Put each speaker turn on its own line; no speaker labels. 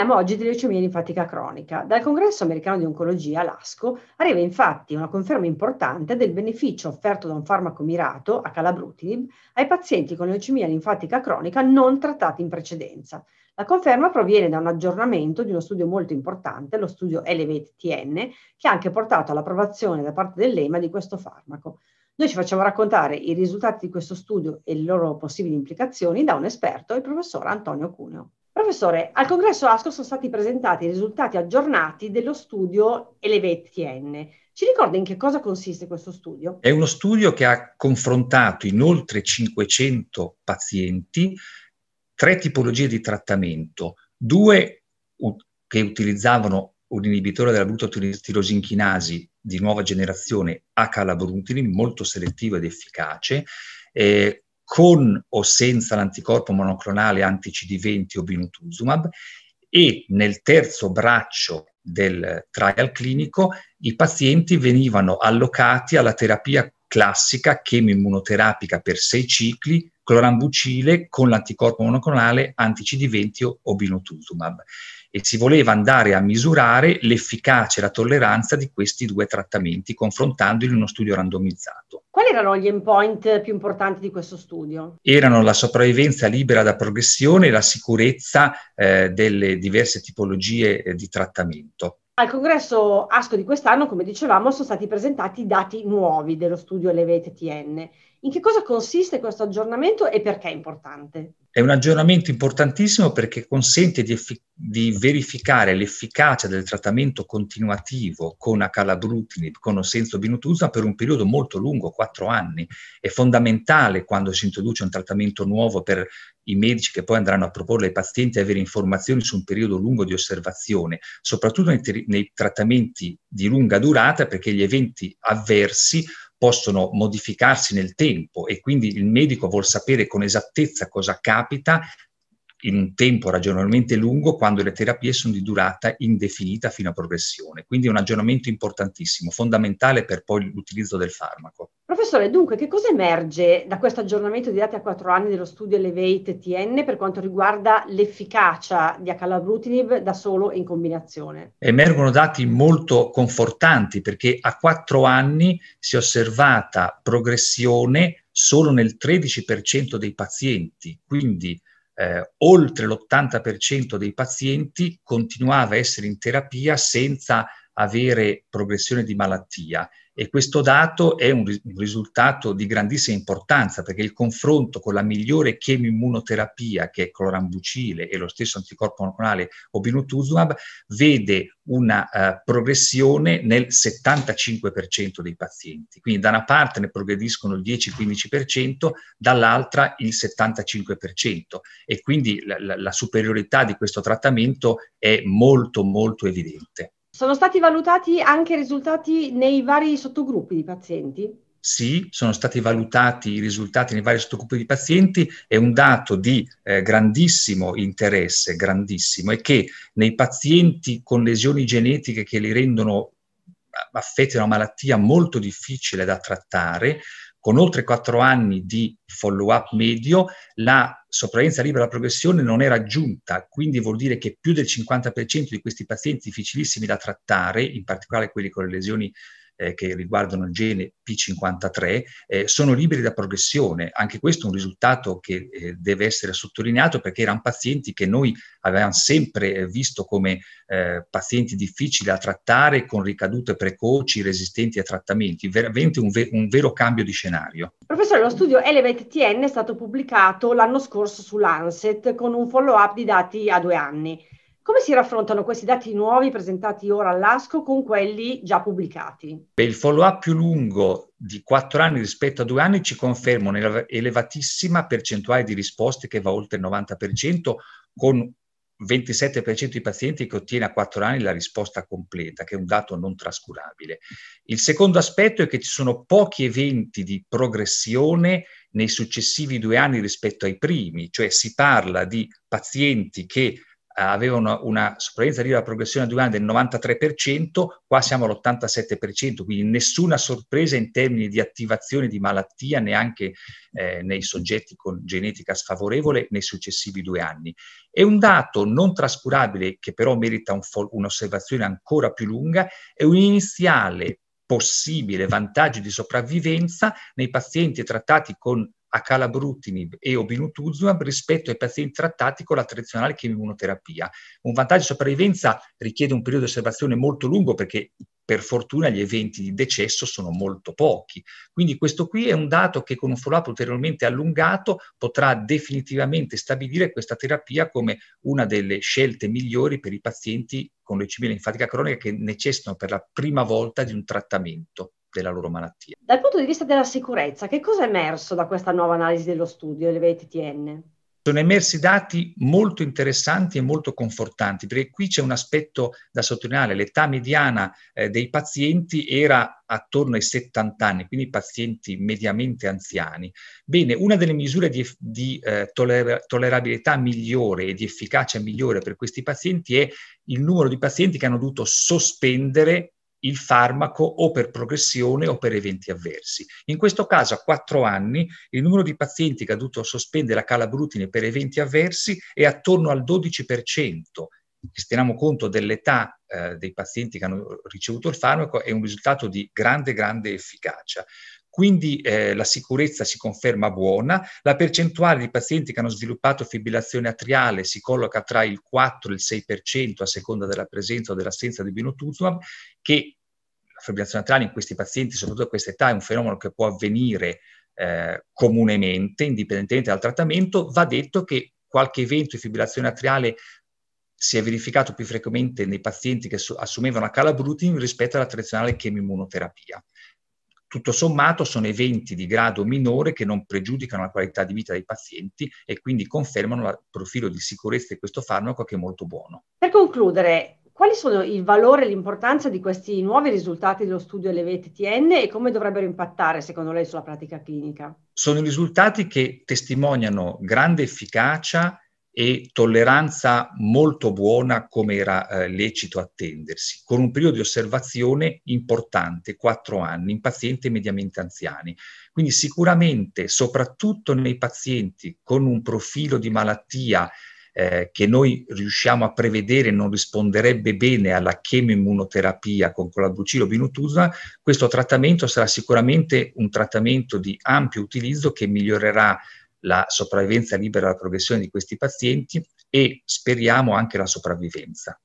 Parliamo oggi di leucemia linfatica cronica. Dal Congresso americano di oncologia, l'ASCO, arriva infatti una conferma importante del beneficio offerto da un farmaco mirato, a calabrutinib, ai pazienti con leucemia linfatica cronica non trattati in precedenza. La conferma proviene da un aggiornamento di uno studio molto importante, lo studio Elevate TN, che ha anche portato all'approvazione da parte dell'EMA di questo farmaco. Noi ci facciamo raccontare i risultati di questo studio e le loro possibili implicazioni da un esperto, il professor Antonio Cuneo. Professore, al congresso ASCO sono stati presentati i risultati aggiornati dello studio ElevetTN. Ci ricorda in che cosa consiste questo studio?
È uno studio che ha confrontato in oltre 500 pazienti tre tipologie di trattamento, due che utilizzavano un inibitore della glutatirosincinasi di nuova generazione, H-laboruntinib, molto selettivo ed efficace, eh, con o senza l'anticorpo monoclonale anti-CD20 o binutuzumab e nel terzo braccio del trial clinico i pazienti venivano allocati alla terapia classica chemoimmunoterapica per sei cicli clorambucile con l'anticorpo monoclonale anti-CD20 o binutuzumab e si voleva andare a misurare l'efficacia e la tolleranza di questi due trattamenti confrontandoli in uno studio randomizzato.
Quali erano gli endpoint più importanti di questo studio?
Erano la sopravvivenza libera da progressione e la sicurezza eh, delle diverse tipologie eh, di trattamento.
Al congresso ASCO di quest'anno, come dicevamo, sono stati presentati dati nuovi dello studio Levete TN in che cosa consiste questo aggiornamento e perché è importante?
È un aggiornamento importantissimo perché consente di, effi- di verificare l'efficacia del trattamento continuativo con acalabrutinib, con ossenso binutusa, per un periodo molto lungo, quattro anni. È fondamentale quando si introduce un trattamento nuovo per i medici che poi andranno a proporre ai pazienti avere informazioni su un periodo lungo di osservazione, soprattutto nei, ter- nei trattamenti di lunga durata, perché gli eventi avversi possono modificarsi nel tempo e quindi il medico vuol sapere con esattezza cosa capita in un tempo ragionalmente lungo quando le terapie sono di durata indefinita fino a progressione. Quindi è un aggiornamento importantissimo, fondamentale per poi l'utilizzo del farmaco.
Professore, dunque, che cosa emerge da questo aggiornamento di dati a quattro anni dello studio Elevate TN per quanto riguarda l'efficacia di acalabrutinib da solo e in combinazione?
Emergono dati molto confortanti perché a quattro anni si è osservata progressione solo nel 13% dei pazienti, quindi eh, oltre l'80% dei pazienti continuava a essere in terapia senza avere progressione di malattia e questo dato è un, ris- un risultato di grandissima importanza perché il confronto con la migliore chemoimmunoterapia che è clorambucile e lo stesso anticorpo monoclonale obinutuzumab vede una uh, progressione nel 75% dei pazienti. Quindi da una parte ne progrediscono il 10-15%, dall'altra il 75% e quindi la, la, la superiorità di questo trattamento è molto molto evidente.
Sono stati valutati anche i risultati nei vari sottogruppi di pazienti?
Sì, sono stati valutati i risultati nei vari sottogruppi di pazienti È un dato di eh, grandissimo interesse, grandissimo, è che nei pazienti con lesioni genetiche che li rendono affetti da una malattia molto difficile da trattare, con oltre 4 anni di follow-up medio, la sopravvivenza libera alla progressione non è raggiunta, quindi vuol dire che più del 50% di questi pazienti difficilissimi da trattare, in particolare quelli con le lesioni eh, che riguardano il gene P53 eh, sono liberi da progressione. Anche questo è un risultato che eh, deve essere sottolineato perché erano pazienti che noi avevamo sempre eh, visto come eh, pazienti difficili da trattare con ricadute precoci, resistenti a trattamenti, veramente un, ve- un vero cambio di scenario.
Professore, lo studio Elevate TN è stato pubblicato l'anno scorso su Lancet con un follow-up di dati a due anni. Come si raffrontano questi dati nuovi presentati ora all'ASCO con quelli già pubblicati?
Il follow-up più lungo di 4 anni rispetto a 2 anni ci conferma un'elevatissima percentuale di risposte che va oltre il 90%, con 27% di pazienti che ottiene a 4 anni la risposta completa, che è un dato non trascurabile. Il secondo aspetto è che ci sono pochi eventi di progressione nei successivi due anni rispetto ai primi, cioè si parla di pazienti che eh, avevano una, sopravvivenza di alla progressione a due anni del 93%, qua siamo all'87%, quindi nessuna sorpresa in termini di attivazione di malattia neanche eh, nei soggetti con genetica sfavorevole nei successivi due anni. E un dato non trascurabile, che però merita un fo- un'osservazione ancora più lunga, è un iniziale possibile vantaggio di sopravvivenza nei pazienti trattati con a calabrutinib e obinutuzumab rispetto ai pazienti trattati con la tradizionale chemioterapia. Un vantaggio di sopravvivenza richiede un periodo di osservazione molto lungo perché per fortuna gli eventi di decesso sono molto pochi. Quindi questo qui è un dato che con un follow-up ulteriormente allungato potrà definitivamente stabilire questa terapia come una delle scelte migliori per i pazienti con leucemia linfatica cronica che necessitano per la prima volta di un trattamento della loro malattia.
Dal punto di vista della sicurezza, che cosa è emerso da questa nuova analisi dello studio delle dell'VTN?
Sono emersi dati molto interessanti e molto confortanti, perché qui c'è un aspetto da sottolineare, l'età mediana eh, dei pazienti era attorno ai 70 anni, quindi pazienti mediamente anziani. Bene, una delle misure di, di eh, toler- tollerabilità migliore e di efficacia migliore per questi pazienti è il numero di pazienti che hanno dovuto sospendere il farmaco o per progressione o per eventi avversi. In questo caso a quattro anni il numero di pazienti che ha dovuto sospendere la calabrutine per eventi avversi è attorno al 12%. Se teniamo conto dell'età eh, dei pazienti che hanno ricevuto il farmaco, è un risultato di grande, grande efficacia. Quindi eh, la sicurezza si conferma buona, la percentuale di pazienti che hanno sviluppato fibrillazione atriale si colloca tra il 4 e il 6% a seconda della presenza o dell'assenza di binotuzumab, che la fibrillazione atriale in questi pazienti, soprattutto a questa età, è un fenomeno che può avvenire eh, comunemente, indipendentemente dal trattamento. Va detto che qualche evento di fibrillazione atriale si è verificato più frequente nei pazienti che assumevano calabrutin rispetto alla tradizionale chemimmunoterapia tutto sommato sono eventi di grado minore che non pregiudicano la qualità di vita dei pazienti e quindi confermano il profilo di sicurezza di questo farmaco che è molto buono.
Per concludere, quali sono il valore e l'importanza di questi nuovi risultati dello studio LVTTN e come dovrebbero impattare, secondo lei, sulla pratica clinica?
Sono risultati che testimoniano grande efficacia e tolleranza molto buona come era eh, lecito attendersi, con un periodo di osservazione importante, quattro anni, in pazienti mediamente anziani. Quindi sicuramente, soprattutto nei pazienti con un profilo di malattia eh, che noi riusciamo a prevedere non risponderebbe bene alla chemoimmunoterapia con colabucilo binutuzumab, questo trattamento sarà sicuramente un trattamento di ampio utilizzo che migliorerà la sopravvivenza libera alla progressione di questi pazienti e speriamo anche la sopravvivenza.